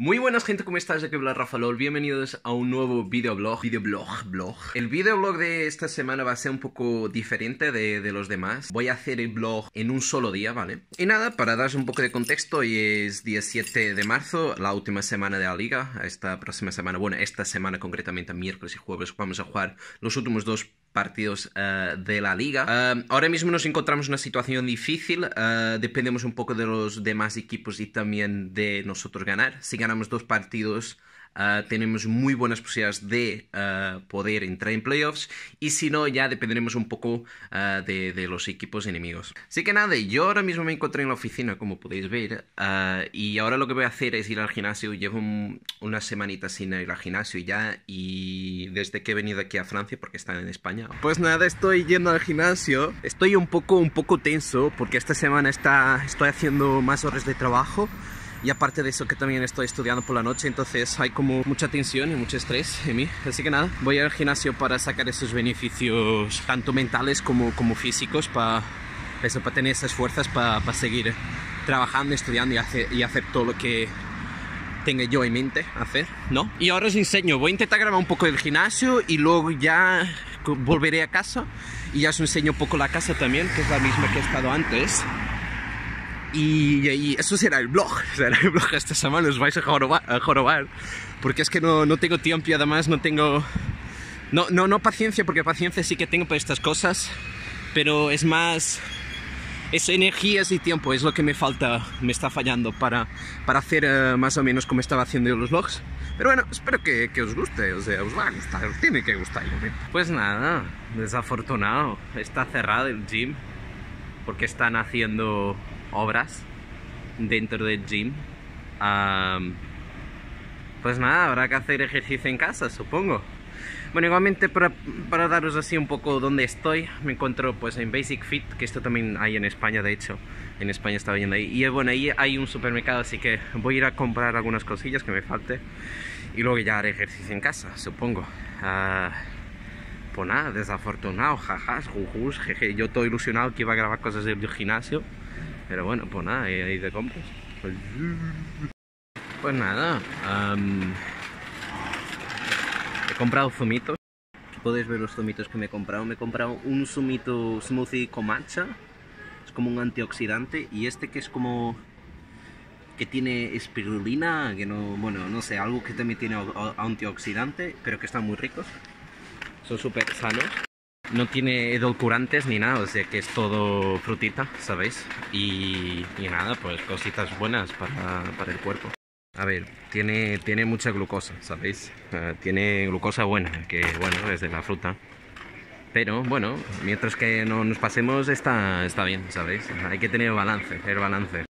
Muy buenas gente, ¿cómo estás? Aquí habla Rafa LOL, bienvenidos a un nuevo videoblog, videoblog, blog. El videoblog de esta semana va a ser un poco diferente de, los demás. Voy a hacer el blog en un solo día, ¿vale? Y nada, para daros un poco de contexto, hoy es 17 de marzo, la última semana de la liga. Esta próxima semana, bueno, esta semana concretamente, miércoles y jueves, vamos a jugar los últimos dos partidos eh, de la liga. Eh, ahora mismo nos encontramos en una situación difícil, eh, dependemos un poco de los demás equipos y también de nosotros ganar. Si ganamos dos partidos Ah, tenemos muy buenas posibilidades de ah, poder entrar en playoffs y si no ya dependeremos un poco ah, de, los equipos enemigos. Así que nada, yo ahora mismo me encuentro en la oficina como podéis ver y ahora lo que voy a hacer es ir al gimnasio. Llevo una semanita sin ir al gimnasio ya y desde que he venido aquí a Francia porque están en España. Pues nada, estoy yendo al gimnasio. Estoy un poco, un poco tenso porque esta semana está, estoy haciendo más horas de trabajo y aparte de eso que también estoy estudiando por la noche, entonces hay como mucha tensión y mucho estrés en mí. Así que nada, voy al gimnasio para sacar esos beneficios tanto mentales como, como físicos para, eso, para tener esas fuerzas para, seguir trabajando, estudiando y hacer, y hacer todo lo que tenga yo en mente hacer, ¿no? Y ahora os enseño, voy a intentar grabar un poco del gimnasio y luego ya volveré a casa y ya os enseño un poco la casa también, que es la misma que he estado antes. Y, eso será el blog, será el blog esta semana, os vais a jorobar, porque es que no, no, tengo tiempo y además no tengo... No, no, no paciencia, porque paciencia sí que tengo para estas cosas, pero es más... Es energías y tiempo, es lo que me falta, me está fallando para, para hacer eh, más o menos como estaba haciendo yo los vlogs. Pero bueno, espero que, que, os guste, os va a gustar, os tiene que gustar. pues nada, desafortunado, está cerrado el gym porque están haciendo obras dentro del gym. pues nada, habrá que hacer ejercicio en casa, supongo. Bueno, igualmente para, para, daros así un poco dónde estoy, me encuentro pues en Basic Fit, que esto también hay en España, de hecho, en España estaba yendo ahí. Y bueno, ahí hay un supermercado, así que voy a ir a comprar algunas cosillas que me falte y luego ya haré ejercicio en casa, supongo. Ah, pues nada, desafortunado, jajas, jujus, jeje, yo todo ilusionado que iba a grabar cosas del gimnasio. Pero bueno, pues nada, ahí te compras. Pues nada, he comprado zumitos. Podéis ver los zumitos que me he comprado. Me he comprado un zumito smoothie con matcha. Es como un antioxidante. Y este que es como... que tiene espirulina, que no... bueno, no sé, algo que también tiene antioxidante, pero que están muy ricos. Son súper sanos no tiene edulcorantes ni nada, o sea que es todo frutita, ¿sabéis? Y, nada, pues cositas buenas para, el cuerpo. A ver, tiene, tiene mucha glucosa, ¿sabéis? Ah, tiene glucosa buena, que bueno, es de la fruta. Pero bueno, mientras que no nos pasemos está, bien, ¿sabéis? Hay que tener balance, el balance.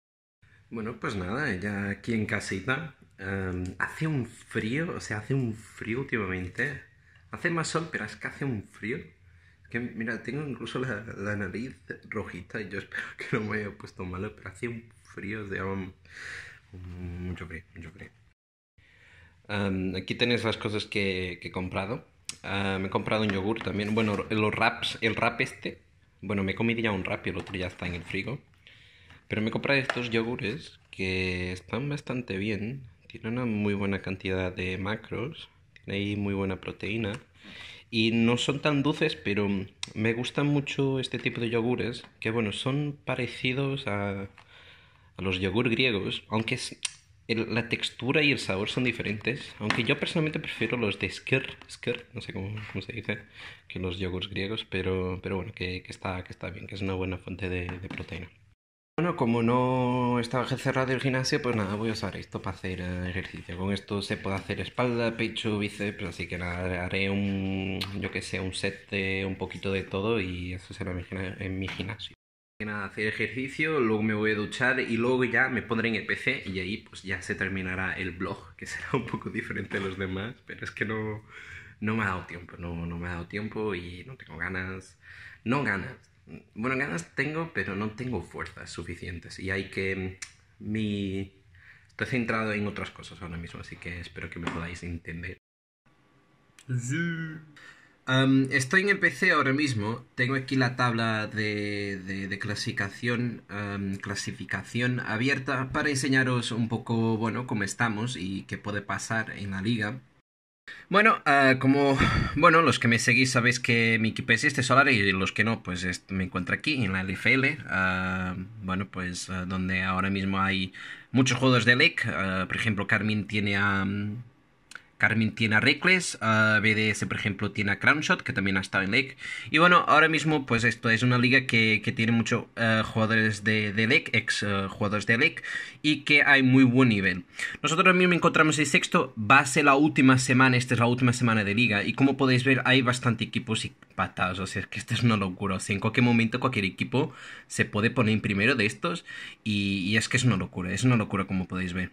Bueno, pues nada, ya aquí en casita. Em, hace un frío, o sea, hace un frío últimamente. Hace más sol, pero es que hace un frío mira, tengo incluso la, la, nariz rojita y yo espero que no me haya puesto malo, pero hacía un frío, de um, mucho frío, mucho frío. aquí tenéis las cosas que, que he comprado. me he comprado un yogur también. Bueno, los wraps, el wrap este. Bueno, me he comido ya un wrap y el otro ya está en el frigo. Pero me he comprado estos yogures que están bastante bien. Tienen una muy buena cantidad de macros. tiene ahí muy buena proteína y no son tan dulces, pero me gustan mucho este tipo de yogures, que bueno, son parecidos a, los yogur griegos, aunque la textura y el sabor son diferentes, aunque yo personalmente prefiero los de Skir, Skir no sé cómo, se dice, que los yogures griegos, pero, pero bueno, que, está, que está bien, que es una buena fuente de proteína. Bueno, como no estaba cerrado el gimnasio, pues nada, voy a usar esto para hacer eh, ejercicio. Con esto se puede hacer espalda, pecho, bíceps, así que nada, haré un, yo que sé, un set un poquito de todo y eso será en mi gimnasio. Que nada, hacer ejercicio, luego me voy a duchar y luego ya me pondré en el PC y ahí pues ya se terminará el blog, que será un poco diferente a los demás, pero es que no, me ha dado tiempo, no, no me ha dado tiempo y no tengo ganas, no ganas bueno, ganas tengo, pero no tengo fuerzas suficientes. Y hay que... Mm, mi... Estoy centrado en otras cosas ahora mismo, así que espero que me podáis entender. estoy en el PC ahora mismo. Tengo aquí la tabla de, clasificación, clasificación abierta para enseñaros un poco, bueno, cómo estamos y qué puede pasar en la liga. Bueno, ah, como bueno, los que me seguís sabéis que mi equipo es este solar y los que no, pues me encuentro aquí en la LFL. Ah, bueno, pues ah, donde ahora mismo hay muchos juegos de LEC. por ejemplo, Carmen tiene a. Mm, Carmen tiene a Reckless, BDS por ejemplo tiene a Crownshot, que también ha estado en Lake. Y bueno, ahora mismo pues esto es una liga que, tiene muchos eh, jugadores de, de, ex eh, jugadores de Lake, y que hay muy buen nivel. Nosotros mismo encontramos el sexto, va a ser la última semana, esta es la última semana de liga, y como podéis ver hay bastante equipos y patados, o sea, que esto es una locura, o sea, en cualquier momento cualquier equipo se puede poner primero de estos, y, y es que es una locura, es una locura como podéis ver.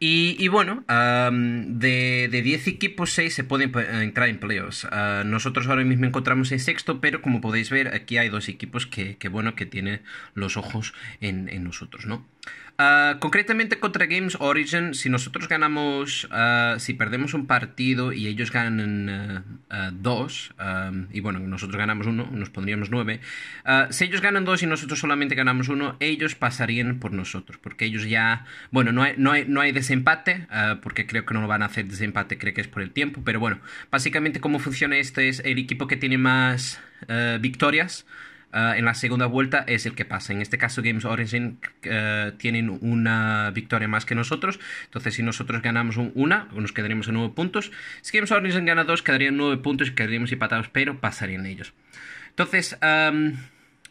Y, bueno, de, 10 equipos, 6 se pueden entrar en playoffs. Ah, nosotros ahora mismo encontramos el sexto, pero como podéis ver, aquí hay dos equipos que, bueno, que tienen los ojos en, nosotros, ¿no? Ah, concretamente contra Games Origin, si nosotros ganamos, ah, si perdemos un partido y ellos ganan dos, y bueno, nosotros ganamos uno, nos pondríamos nueve, si ellos ganan dos y nosotros solamente ganamos uno, ellos pasarían por nosotros, porque ellos ya, bueno, no no hay no hay desempate, ah, porque creo que no lo van a hacer desempate, creo que es por el tiempo, pero bueno, básicamente cómo funciona esto es el equipo que tiene más eh, victorias ah, en la segunda vuelta es el que pasa. En este caso Games Origin eh, tienen una victoria más que nosotros, entonces si nosotros ganamos una, nos quedaríamos en nueve puntos. Si Games Origin gana dos, quedarían nueve puntos y quedaríamos empatados, pero pasarían ellos. Entonces...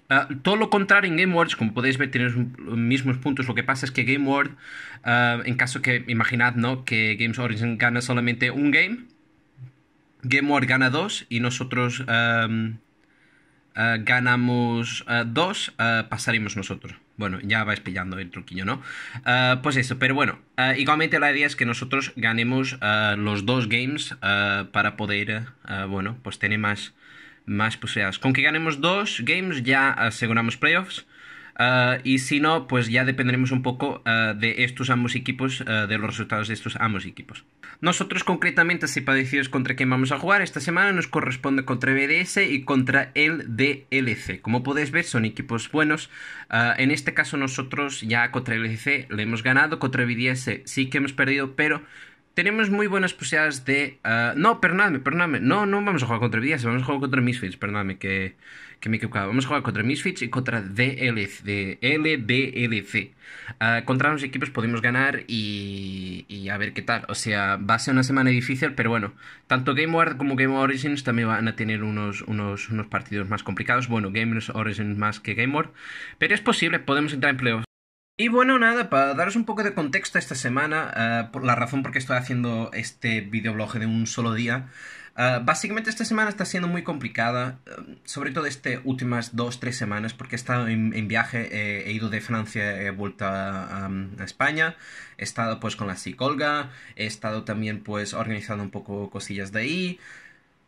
Ah, todo lo contrario en GameWorld, como podéis ver, tenéis los mismos puntos. Lo que pasa es que GameWorld, World ah, en caso que imaginad ¿no? que Games Origin gana solamente un game, GameWorld gana dos y nosotros ah, ganamos dos, pasaremos nosotros. Bueno, ya vais pillando el truquillo, ¿no? pues eso, pero bueno, igualmente la idea es que nosotros ganemos los dos games para poder, bueno, pues tener más, más posibilidades. Con que ganemos dos games ya aseguramos playoffs. Eh, y si no, pues ya dependeremos un poco eh, de estos ambos equipos, eh, de los resultados de estos ambos equipos. Nosotros concretamente, si para contra quién vamos a jugar, esta semana nos corresponde contra BDS y contra el DLC. Como podéis ver, son equipos buenos. en este caso nosotros ya contra el DLC le hemos ganado, contra BDS sí que hemos perdido, pero tenemos muy buenas posibilidades de. Ah, no, perdonadme, perdonadme. No, no vamos a jugar contra vidas vamos a jugar contra Misfits, perdóname que, que me he equivocado. Vamos a jugar contra Misfits y contra DLC, de ah, contra los equipos podemos ganar y, a ver qué tal. O sea, va a ser una semana difícil, pero bueno, tanto GameWard como Game Origins también van a tener unos, unos, partidos más complicados. Bueno, Game Origins más que game ward pero es posible, podemos entrar en playoffs y bueno, nada, para daros un poco de contexto esta semana, eh, por la razón por qué estoy haciendo este videoblog de un solo día, eh, básicamente esta semana está siendo muy complicada, eh, sobre todo estas últimas dos, tres semanas, porque he estado en, viaje, he ido de Francia, he vuelto a, a, España, he estado pues con la psicóloga, he estado también pues organizando un poco cosillas de ahí,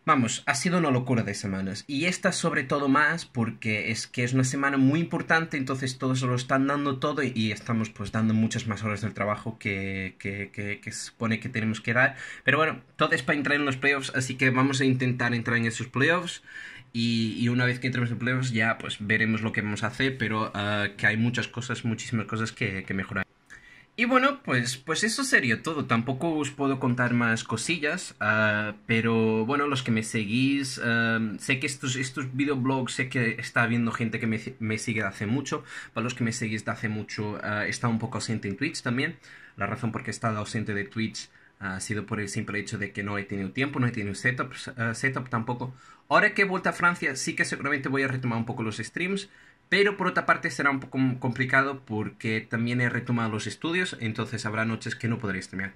Vamos, ha sido una locura de semanas. Y esta sobre todo más porque es que es una semana muy importante, entonces todos lo están dando todo y estamos pues dando muchas más horas del trabajo que, se supone que tenemos que dar. Pero bueno, todo es para entrar en los playoffs, así que vamos a intentar entrar en esos playoffs. Y, una vez que entremos en playoffs ya pues veremos lo que vamos a hacer, pero ah, que hay muchas cosas, muchísimas cosas que mejorar. Y bueno, pues, pues eso sería todo. Tampoco os puedo contar más cosillas, ah, pero bueno, los que me seguís, ah, sé que estos, estos videoblogs, sé que está viendo gente que me, sigue de hace mucho. Para los que me seguís de hace mucho, he ah, estado un poco ausente en Twitch también. La razón por qué he estado ausente de Twitch ha sido por el simple hecho de que no he tenido tiempo, no he tenido setup, setup tampoco. Ahora que he vuelto a Francia, sí que seguramente voy a retomar un poco los streams. Pero por otra parte será un poco complicado porque también he retomado los estudios, entonces habrá noches que no podréis terminar.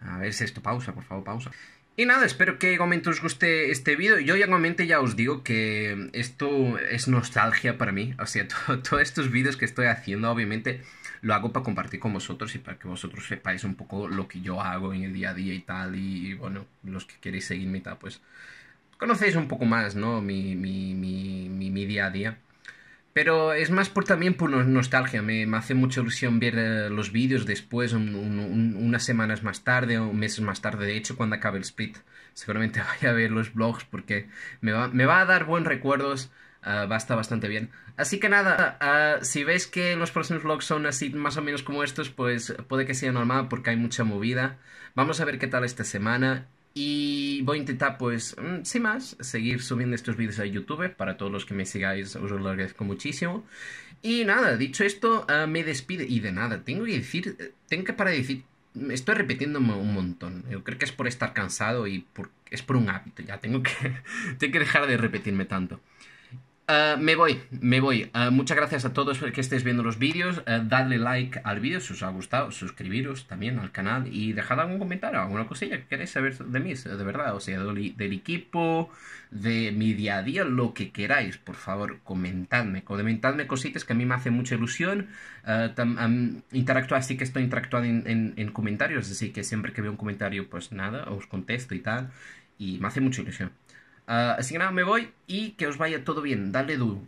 A ver si esto pausa, por favor, pausa. Y nada, espero que igualmente os guste este vídeo. Yo igualmente ya os digo que esto es nostalgia para mí. O sea, todos estos vídeos que estoy haciendo, obviamente lo hago para compartir con vosotros y para que vosotros sepáis un poco lo que yo hago en el día a día y tal. Y, y bueno, los que queréis seguirme y tal, pues conocéis un poco más, ¿no? Mi, mi, día a día. Pero es más por también por nostalgia. Me, hace mucha ilusión ver eh, los vídeos después, unas semanas más tarde o meses más tarde. De hecho, cuando acabe el split, seguramente vaya a ver los blogs porque me va, a dar buenos recuerdos. Ah, va a estar bastante bien. Así que nada, ah, si veis que los próximos vlogs son así más o menos como estos, pues puede que sea normal porque hay mucha movida. Vamos a ver qué tal esta semana y voy a intentar, pues, mm, sin más, seguir subiendo estos vídeos a YouTube. Para todos los que me sigáis, os lo agradezco muchísimo. Y nada, dicho esto, ah, me despide. Y de nada, tengo que decir, tengo que para decir, estoy repitiéndome un montón. Yo creo que es por estar cansado y es por un hábito. Ya tengo que, tengo que dejar de repetirme tanto. Ah, me voy, me voy. Ah, muchas gracias a todos que estéis viendo los vídeos. Ah, dadle like al vídeo si os ha gustado. Suscribiros también al canal y dejad algún comentario, alguna cosilla que queréis saber de mí, de verdad. O sea, del, equipo, de mi día a día, lo que queráis. Por favor, comentadme. Comentadme cositas que a mí me hace mucha ilusión. interactuar, sí que estoy interactuando en comentarios. Así que siempre que veo un comentario, pues nada, os contesto y tal. Y me hace mucha ilusión. Ah, así que nada, me voy y que os vaya todo bien. Dale duro.